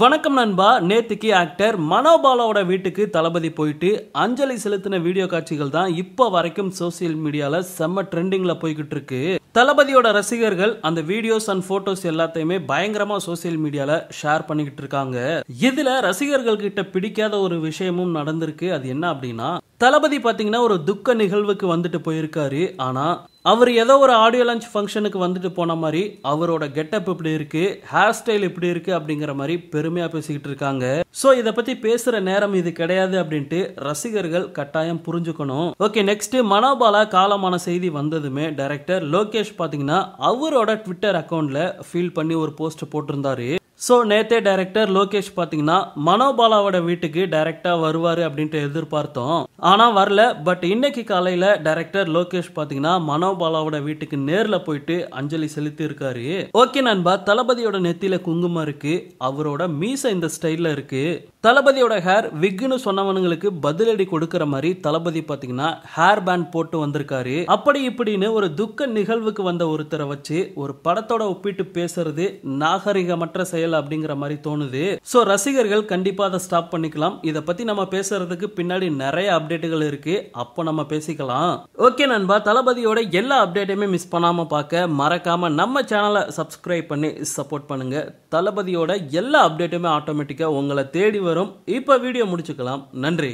வணக்கம் நண்பா நேத்துக்கு ஆக்டர் மனோபாலாவோட வீட்டுக்கு தளபதி போயிட்டு அஞ்சலி செலுத்தின வீடியோ காட்சிகள் தான் இப்போ வரைக்கும் சோசியல் மீடியாவில் செம்ம ட்ரெண்டிங்கில் போய்கிட்டு இருக்கு தளபதியோட ரசிகர்கள் அந்த வீடியோஸ் அண்ட் போட்டோஸ் எல்லாத்தையுமே பயங்கரமா சோசியல் மீடியால ஷேர் பண்ணிக்கிட்டு இருக்காங்க இதுல ரசிகர்கள் கிட்ட பிடிக்காத ஒரு விஷயமும் நடந்திருக்கு அது என்ன அப்படின்னா தளபதி பாத்தீங்கன்னா ஒரு துக்க நிகழ்வுக்கு வந்துட்டு போயிருக்காரு ஆனா அவர் ஏதோ ஒரு ஆடியோ லஞ்ச் ஃபங்க்ஷனுக்கு வந்துட்டு போன மாதிரி அவரோட கெட்டப் இப்படி இருக்கு ஹேர் ஸ்டைல் இப்படி இருக்கு அப்படிங்கிற மாதிரி பெருமையா பேசிக்கிட்டு இருக்காங்க ஸோ இதை பத்தி பேசுற நேரம் இது கிடையாது அப்படின்ட்டு ரசிகர்கள் கட்டாயம் புரிஞ்சுக்கணும் ஓகே நெக்ஸ்ட் மனோபாலா காலமான செய்தி வந்ததுமே டைரக்டர் லோகேஷ் லோகேஷ் பார்த்தீங்கன்னா அவரோட ட்விட்டர் அக்கௌண்ட்ல ஃபீல் பண்ணி ஒரு போஸ்ட் போட்டிருந்தாரு ஸோ நேத்தே டைரக்டர் லோகேஷ் பார்த்தீங்கன்னா மனோபாலாவோட வீட்டுக்கு டைரக்டா வருவாரு அப்படின்ட்டு எதிர்பார்த்தோம் ஆனால் வரல பட் இன்னைக்கு காலையில் டைரக்டர் லோகேஷ் பார்த்தீங்கன்னா மனோபாலாவோட வீட்டுக்கு நேரில் போயிட்டு அஞ்சலி செலுத்தி இருக்காரு ஓகே நண்பா தளபதியோட நெத்தியில் குங்குமம் இருக்கு அவரோட மீச இந்த ஸ்டைலில் இருக்கு தளபதியோட ஹேர் விக்குன்னு சொன்னவனுங்களுக்கு பதிலடி கொடுக்கற மாதிரி தளபதி பார்த்தீங்கன்னா ஹேர் பேண்ட் போட்டு வந்திருக்காரு அப்படி இப்படின்னு ஒரு துக்க நிகழ்வுக்கு வந்த ஒருத்தரை வச்சு ஒரு படத்தோட ஒப்பிட்டு பேசுறது நாகரிகமற்ற செயல் அப்படிங்கிற மாதிரி தோணுது ஸோ ரசிகர்கள் கண்டிப்பாக அதை ஸ்டாப் பண்ணிக்கலாம் இதை பற்றி நம்ம பேசுறதுக்கு பின்னாடி நிறைய அப்டேட்டுகள் இருக்குது அப்போ நம்ம பேசிக்கலாம் ஓகே நண்பா தளபதியோட எல்லா அப்டேட்டையுமே மிஸ் பண்ணாமல் பார்க்க மறக்காமல் நம்ம சேனலை சப்ஸ்கிரைப் பண்ணி சப்போர்ட் பண்ணுங்கள் தளபதியோட எல்லா அப்டேட்டுமே ஆட்டோமேட்டிக்காக உங்களை தேடி வரும் இப்போ வீடியோ முடிச்சுக்கலாம் நன்றி